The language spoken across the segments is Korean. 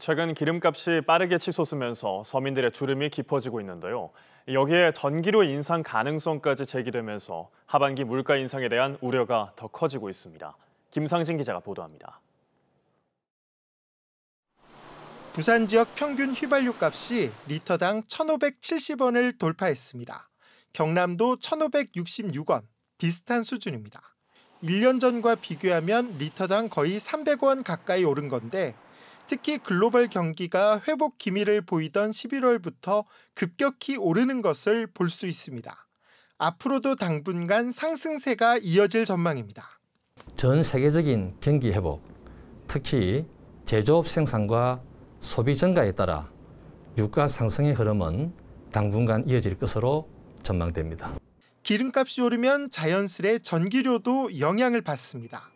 최근 기름값이 빠르게 치솟으면서 서민들의 주름이 깊어지고 있는데요. 여기에 전기료 인상 가능성까지 제기되면서 하반기 물가 인상에 대한 우려가 더 커지고 있습니다. 김상진 기자가 보도합니다. 부산 지역 평균 휘발유 값이 리터당 1,570원을 돌파했습니다. 경남도 1,566원, 비슷한 수준입니다. 1년 전과 비교하면 리터당 거의 300원 가까이 오른 건데 특히 글로벌 경기가 회복 기미를 보이던 11월부터 급격히 오르는 것을 볼 수 있습니다. 앞으로도 당분간 상승세가 이어질 전망입니다. 전 세계적인 경기 회복, 특히 제조업 생산과 소비 증가에 따라 유가 상승의 흐름은 당분간 이어질 것으로 전망됩니다. 기름값이 오르면 자연스레 전기료도 영향을 받습니다.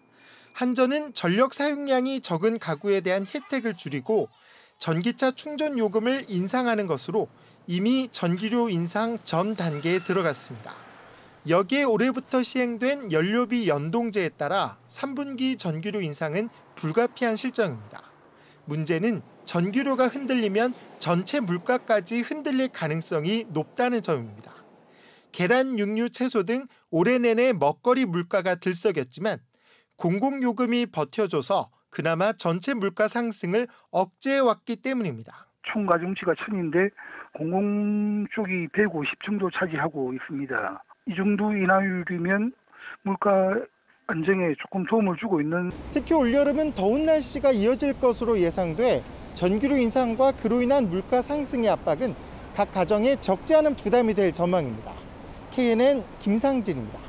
한전은 전력 사용량이 적은 가구에 대한 혜택을 줄이고 전기차 충전 요금을 인상하는 것으로 이미 전기료 인상 전 단계에 들어갔습니다. 여기에 올해부터 시행된 연료비 연동제에 따라 3분기 전기료 인상은 불가피한 실정입니다. 문제는 전기료가 흔들리면 전체 물가까지 흔들릴 가능성이 높다는 점입니다. 계란, 육류, 채소 등 올해 내내 먹거리 물가가 들썩였지만 공공요금이 버텨줘서 그나마 전체 물가 상승을 억제해왔기 때문입니다. 총 가중치가 1000인데 공공 쪽이 150 정도 차지하고 있습니다. 이 정도 인하율이면 물가 안정에 조금 도움을 주고 있는 특히 올여름은 더운 날씨가 이어질 것으로 예상돼 전기료 인상과 그로 인한 물가 상승의 압박은 각 가정에 적지 않은 부담이 될 전망입니다. KNN 김상진입니다.